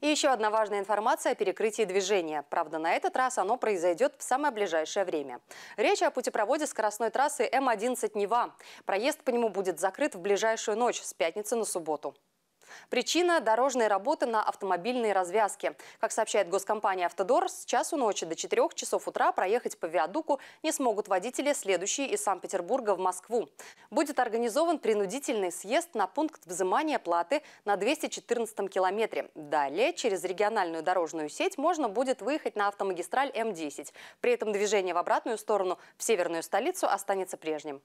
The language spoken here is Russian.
И еще одна важная информация о перекрытии движения. Правда, на этот раз оно произойдет в самое ближайшее время. Речь о путепроводе скоростной трассы М11 Нева. Проезд по нему будет закрыт в ближайшую ночь с пятницы на субботу. Причина – дорожные работы на автомобильной развязке. Как сообщает госкомпания «Автодор», с часу ночи до 4 часов утра проехать по виадуку не смогут водители, следующие из Санкт-Петербурга в Москву. Будет организован принудительный съезд на пункт взимания платы на 214 километре. Далее через региональную дорожную сеть можно будет выехать на автомагистраль М10. При этом движение в обратную сторону в северную столицу останется прежним.